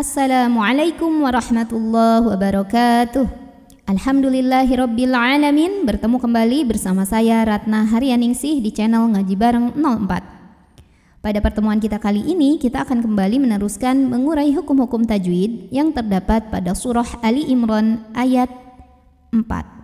Assalamualaikum warahmatullahi wabarakatuh. Alhamdulillahirobbilalamin bertemu kembali bersama saya Ratna Haryaningsih di channel Ngaji Bareng 04. Pada pertemuan kita kali ini kita akan kembali meneruskan mengurai hukum-hukum tajwid yang terdapat pada surah Ali Imran ayat 4.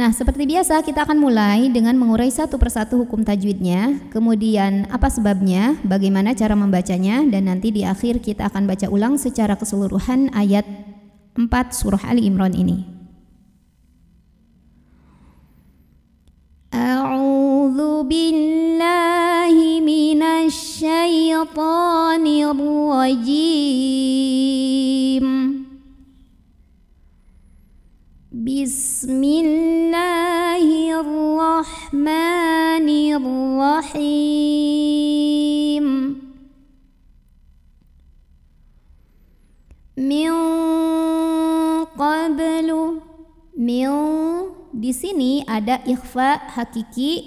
Nah, seperti biasa kita akan mulai dengan mengurai satu persatu hukum tajwidnya, kemudian apa sebabnya, bagaimana cara membacanya, dan nanti di akhir kita akan baca ulang secara keseluruhan ayat 4 surah Ali Imran ini. A'udzu billahi minasy rajim. Bismillah الرحمن الرحيم min qablu min di sini ada ikhfa hakiki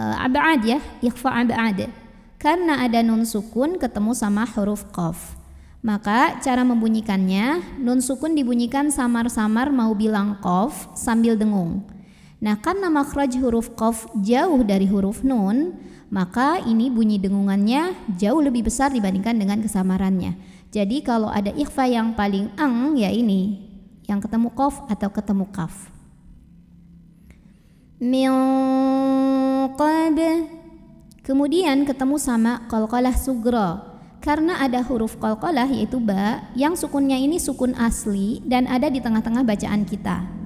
uh, abad ya ikhfa abad karena ada nun sukun ketemu sama huruf qaf maka cara membunyikannya nun sukun dibunyikan samar-samar mau bilang qaf sambil dengung Nah, karena makhraj huruf qaf jauh dari huruf nun, maka ini bunyi dengungannya jauh lebih besar dibandingkan dengan kesamarannya. Jadi kalau ada ikhfa yang paling ang ya ini yang ketemu qaf atau ketemu kaf. Kemudian ketemu sama qalqalah sugro karena ada huruf kolkolah yaitu ba yang sukunnya ini sukun asli dan ada di tengah-tengah bacaan kita.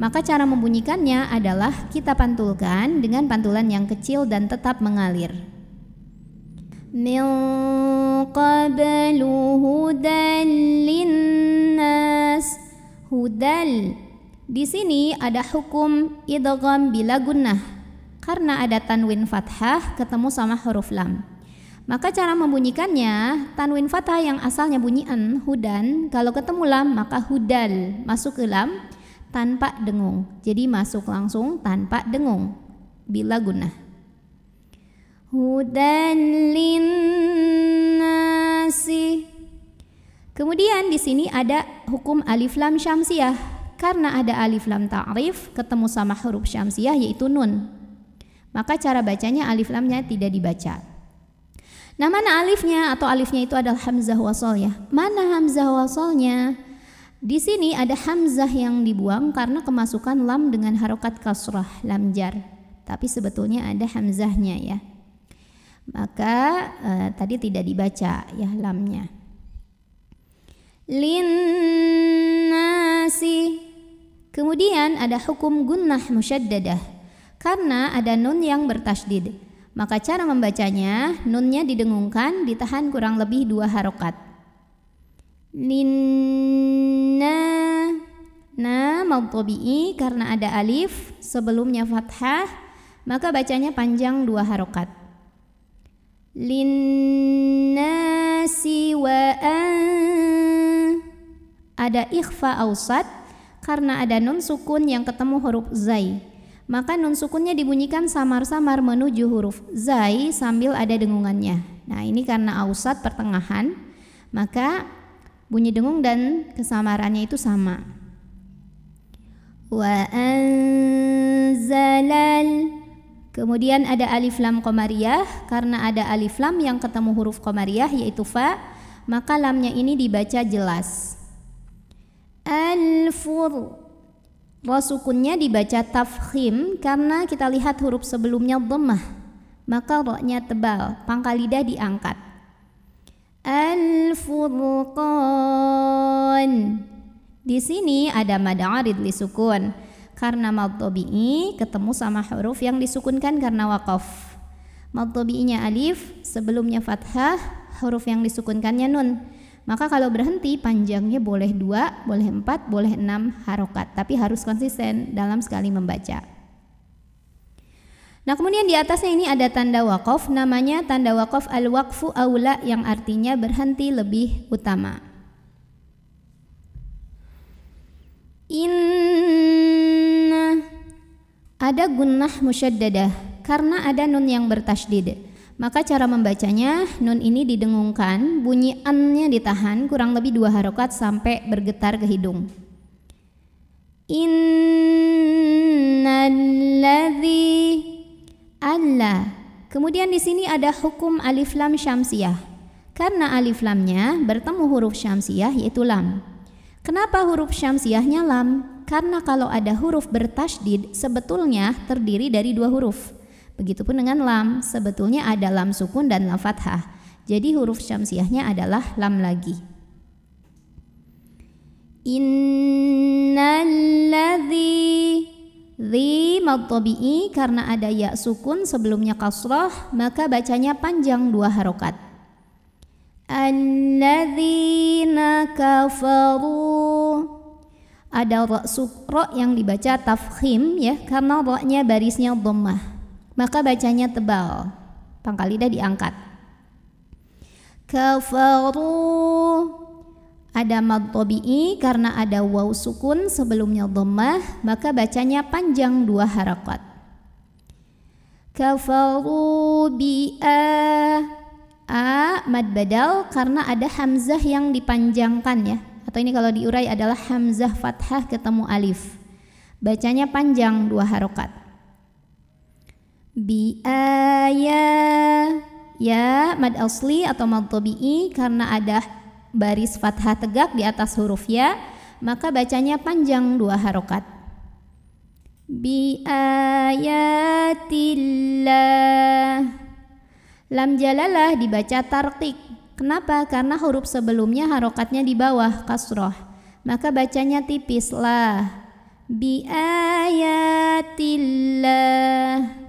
Maka cara membunyikannya adalah kita pantulkan dengan pantulan yang kecil dan tetap mengalir. hudal di sini ada hukum idgham bila gunnah karena ada tanwin fathah ketemu sama huruf lam. Maka cara membunyikannya, tanwin fathah yang asalnya bunyi an, hudan, kalau ketemu lam maka hudal masuk ke lam, tanpa dengung. Jadi masuk langsung tanpa dengung. Bila guna. Hudan linnasi. Kemudian di sini ada hukum alif lam syamsiah. Karena ada alif lam ta'rif ketemu sama huruf syamsiah yaitu nun. Maka cara bacanya alif lamnya tidak dibaca. Nah mana alifnya atau alifnya itu adalah hamzah wasol ya. Mana hamzah wasolnya? Di sini ada hamzah yang dibuang karena kemasukan lam dengan harokat kasrah, lam jar. Tapi sebetulnya ada hamzahnya ya. Maka eh, tadi tidak dibaca ya lamnya. Linnasi. Kemudian ada hukum gunnah musyaddadah. Karena ada nun yang bertasdid. Maka cara membacanya, nunnya didengungkan, ditahan kurang lebih dua harokat. Linnasi na na tabi'i karena ada alif sebelumnya fathah maka bacanya panjang dua harokat linnasi wa ada ikhfa ausat karena ada nun sukun yang ketemu huruf zai maka nun sukunnya dibunyikan samar-samar menuju huruf zai sambil ada dengungannya. Nah, ini karena ausat pertengahan, maka bunyi dengung dan kesamarannya itu sama wa anzalal kemudian ada alif lam komariah karena ada alif lam yang ketemu huruf komariah yaitu fa maka lamnya ini dibaca jelas al-fur rosukunnya dibaca tafhim karena kita lihat huruf sebelumnya dhammah maka roknya tebal pangkal lidah diangkat Al-Furqan. Di sini ada mad arid li sukun karena mad ketemu sama huruf yang disukunkan karena waqaf. Mad tabi'inya alif, sebelumnya fathah, huruf yang disukunkannya nun. Maka kalau berhenti panjangnya boleh dua, boleh empat, boleh enam harokat, tapi harus konsisten dalam sekali membaca. Nah kemudian di atasnya ini ada tanda wakaf, namanya tanda wakaf al-wakfu aula yang artinya berhenti lebih utama. Inna ada gunnah musyaddadah karena ada nun yang bertasydid. Maka cara membacanya nun ini didengungkan, bunyi annya ditahan kurang lebih dua harokat sampai bergetar ke hidung. Innalladzi Allah. Kemudian di sini ada hukum alif lam syamsiah. Karena alif lamnya bertemu huruf syamsiah yaitu lam. Kenapa huruf syamsiahnya lam? Karena kalau ada huruf bertasydid sebetulnya terdiri dari dua huruf. Begitupun dengan lam, sebetulnya ada lam sukun dan lam fathah. Jadi huruf syamsiahnya adalah lam lagi. Innalladzi Li madtabi'i karena ada ya sukun sebelumnya kasroh maka bacanya panjang dua harokat. Alladzina kafaru ada ro sukro yang dibaca tafkhim ya karena roknya barisnya dhammah maka bacanya tebal pangkal lidah diangkat kafaru ada mad tabi'i karena ada waw sukun sebelumnya dhammah, maka bacanya panjang dua harakat. Kafaru bi a, mad badal karena ada hamzah yang dipanjangkan ya. Atau ini kalau diurai adalah hamzah fathah ketemu alif. Bacanya panjang dua harokat. Bi ya ya mad asli atau mad tabi'i karena ada baris fathah tegak di atas huruf ya, maka bacanya panjang dua harokat. Bi ayatillah. Lam jalalah dibaca tartik. Kenapa? Karena huruf sebelumnya harokatnya di bawah kasroh. Maka bacanya tipis lah. Bi ayatillah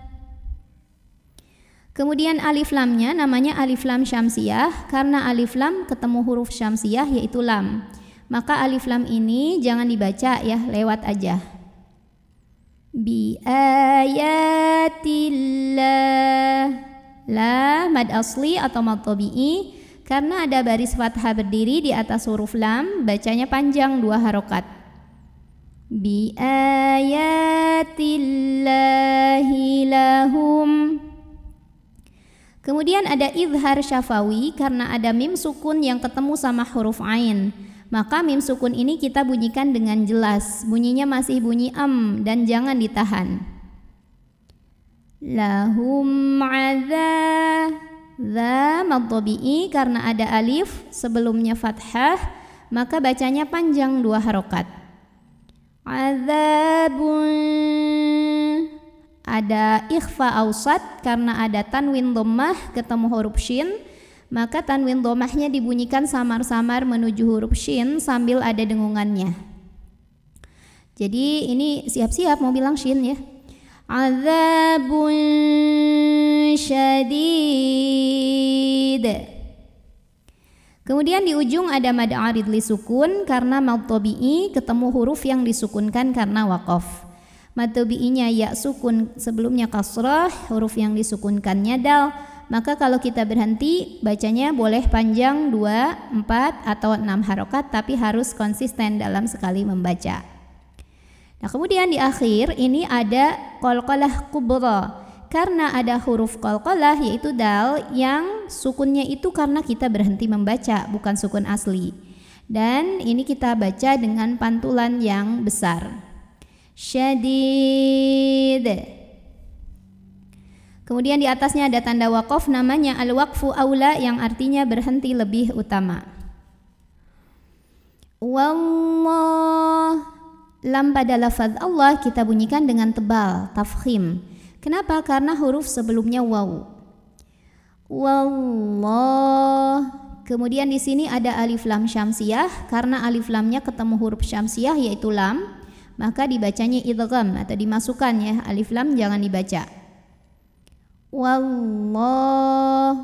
Kemudian alif lamnya namanya alif lam syamsiah karena alif lam ketemu huruf syamsiah yaitu lam. Maka alif lam ini jangan dibaca ya, lewat aja. Bi ayatillah. La mad asli atau mad tabi'i karena ada baris fathah berdiri di atas huruf lam, bacanya panjang dua harokat. Bi ayatillahi lahu Kemudian ada izhar syafawi karena ada mim sukun yang ketemu sama huruf ain. Maka mim sukun ini kita bunyikan dengan jelas. Bunyinya masih bunyi am dan jangan ditahan. Lahum adza dza madhabi'i karena ada alif sebelumnya fathah maka bacanya panjang dua harokat. Adzabun ada ikhfa ausat karena ada tanwin domah ketemu huruf shin maka tanwin domahnya dibunyikan samar-samar menuju huruf shin sambil ada dengungannya jadi ini siap-siap mau bilang shin ya azabun syadid Kemudian di ujung ada mad arid li sukun karena mad tabi'i ketemu huruf yang disukunkan karena waqaf matobi'inya ya sukun sebelumnya kasrah huruf yang disukunkannya dal maka kalau kita berhenti bacanya boleh panjang 2, 4 atau 6 harokat tapi harus konsisten dalam sekali membaca nah kemudian di akhir ini ada kolkolah kubro karena ada huruf kolkolah yaitu dal yang sukunnya itu karena kita berhenti membaca bukan sukun asli dan ini kita baca dengan pantulan yang besar syadid. Kemudian di atasnya ada tanda wakaf namanya al-waqfu aula yang artinya berhenti lebih utama. Wallah lam pada lafaz Allah kita bunyikan dengan tebal, tafkhim. Kenapa? Karena huruf sebelumnya waw. Wallah. Kemudian di sini ada alif lam syamsiah karena alif lamnya ketemu huruf syamsiah yaitu lam maka dibacanya idgham atau dimasukkan ya alif lam jangan dibaca wallah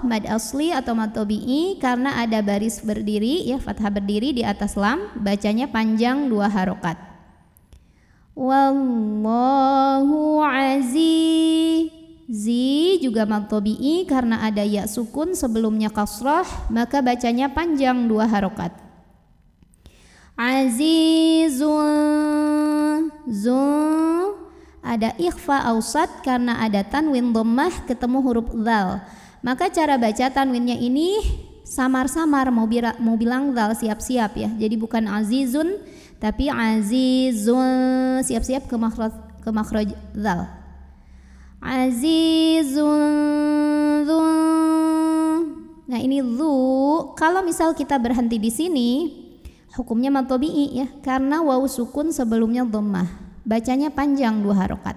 mad asli atau mad tabi'i karena ada baris berdiri ya fathah berdiri di atas lam bacanya panjang dua harokat wallahu aziz zi juga mad tabi'i karena ada ya sukun sebelumnya kasrah maka bacanya panjang dua harokat azizun zun ada ikhfa ausat karena ada tanwin domah ketemu huruf zal maka cara baca tanwinnya ini samar-samar mau, mau bilang zal siap-siap ya jadi bukan azizun tapi azizun siap-siap ke makhraj ke makhraj azizun dhun. nah ini zu kalau misal kita berhenti di sini hukumnya matobi'i ya karena waw sukun sebelumnya dhammah bacanya panjang dua harokat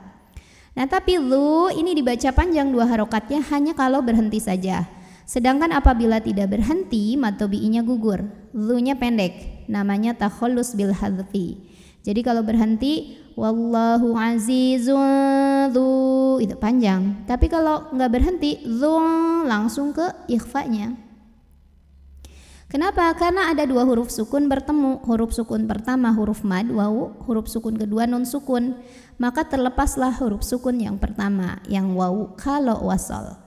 nah tapi lu ini dibaca panjang dua harokatnya hanya kalau berhenti saja sedangkan apabila tidak berhenti matobi'inya gugur Lu-nya pendek namanya takhallus bil hadfi jadi kalau berhenti wallahu azizun dhu itu panjang tapi kalau nggak berhenti dhu langsung ke ikhfanya Kenapa? Karena ada dua huruf sukun bertemu. Huruf sukun pertama huruf mad, wau huruf sukun kedua nun sukun. Maka terlepaslah huruf sukun yang pertama, yang wau kalau wasol.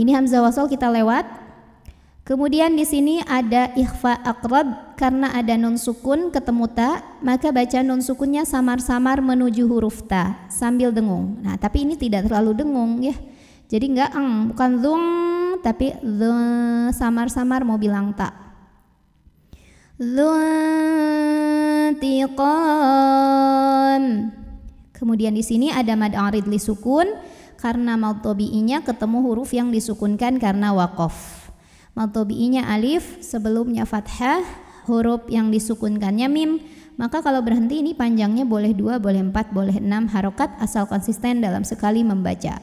Ini hamzah wasol kita lewat. Kemudian di sini ada ikhfa akrab karena ada nun sukun ketemu ta, maka baca nun sukunnya samar-samar menuju huruf ta sambil dengung. Nah, tapi ini tidak terlalu dengung ya jadi enggak eng, bukan zung tapi samar-samar mau bilang tak. Zuntiqam. Kemudian di sini ada mad arid li sukun karena maltobi'inya ketemu huruf yang disukunkan karena wakof. Maltobi'inya alif, sebelumnya fathah, huruf yang disukunkannya mim. Maka kalau berhenti ini panjangnya boleh dua, boleh empat, boleh enam harokat asal konsisten dalam sekali membaca.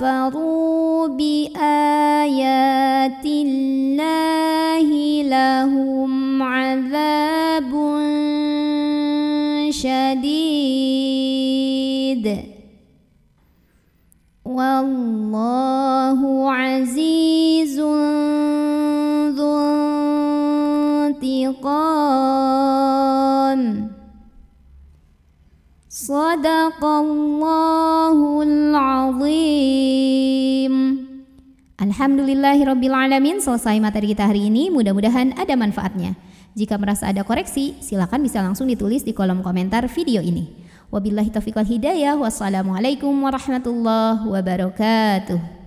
كفروا بآيات الله لهم عذاب شديد والله عزيز ذو انتقام Sadaqallahul azim. Alhamdulillahirabbil selesai materi kita hari ini mudah-mudahan ada manfaatnya. Jika merasa ada koreksi, silakan bisa langsung ditulis di kolom komentar video ini. Wabillahi taufiq wal hidayah. Wassalamualaikum warahmatullahi wabarakatuh.